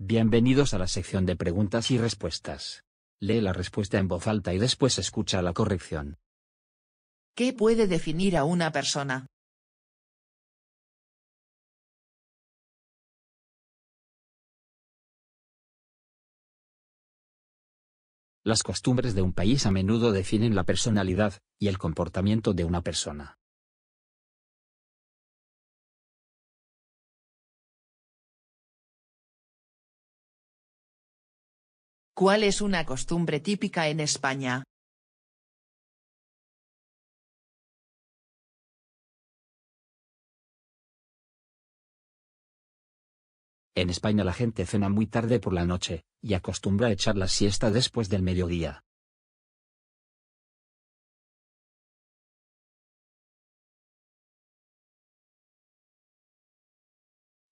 Bienvenidos a la sección de preguntas y respuestas. Lee la respuesta en voz alta y después escucha la corrección. ¿Qué puede definir a una persona? Las costumbres de un país a menudo definen la personalidad y el comportamiento de una persona. ¿Cuál es una costumbre típica en España? En España la gente cena muy tarde por la noche, y acostumbra a echar la siesta después del mediodía.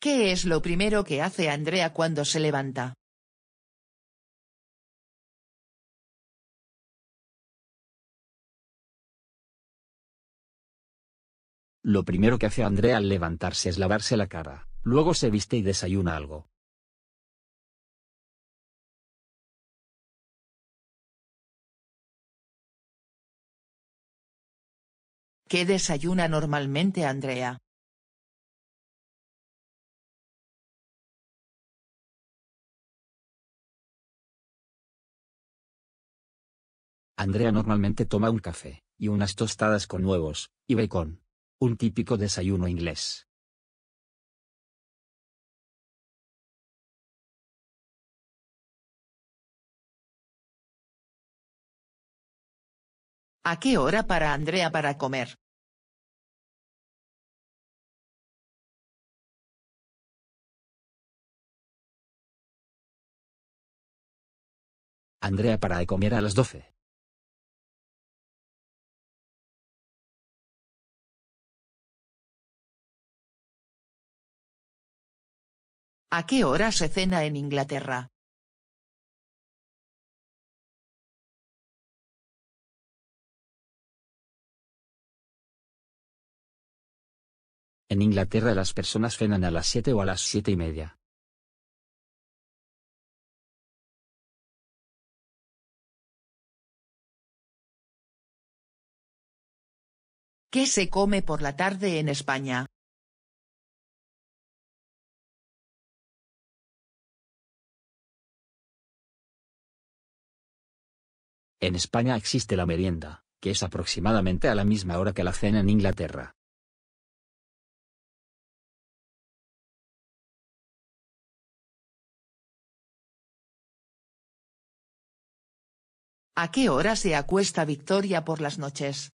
¿Qué es lo primero que hace Andrea cuando se levanta? Lo primero que hace Andrea al levantarse es lavarse la cara, luego se viste y desayuna algo. ¿Qué desayuna normalmente Andrea? Andrea normalmente toma un café, y unas tostadas con huevos, y bacon. Un típico desayuno inglés. ¿A qué hora para Andrea para comer? Andrea para comer a las 12. ¿A qué hora se cena en Inglaterra? En Inglaterra las personas cenan a las 7 o a las 7 y media. ¿Qué se come por la tarde en España? En España existe la merienda, que es aproximadamente a la misma hora que la cena en Inglaterra. ¿A qué hora se acuesta Victoria por las noches?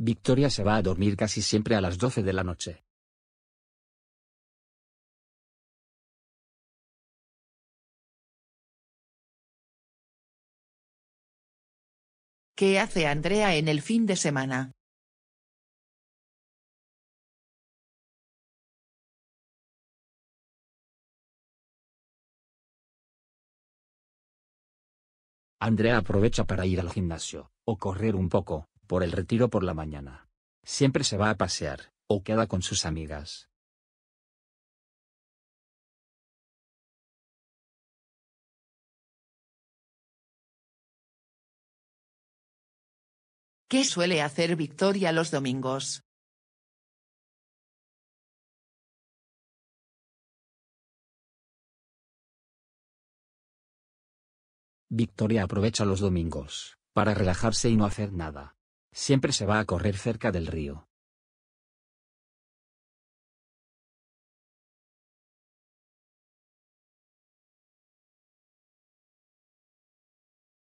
Victoria se va a dormir casi siempre a las 12 de la noche. ¿Qué hace Andrea en el fin de semana? Andrea aprovecha para ir al gimnasio, o correr un poco, por el retiro por la mañana. Siempre se va a pasear, o queda con sus amigas. ¿Qué suele hacer Victoria los domingos? Victoria aprovecha los domingos para relajarse y no hacer nada siempre se va a correr cerca del río.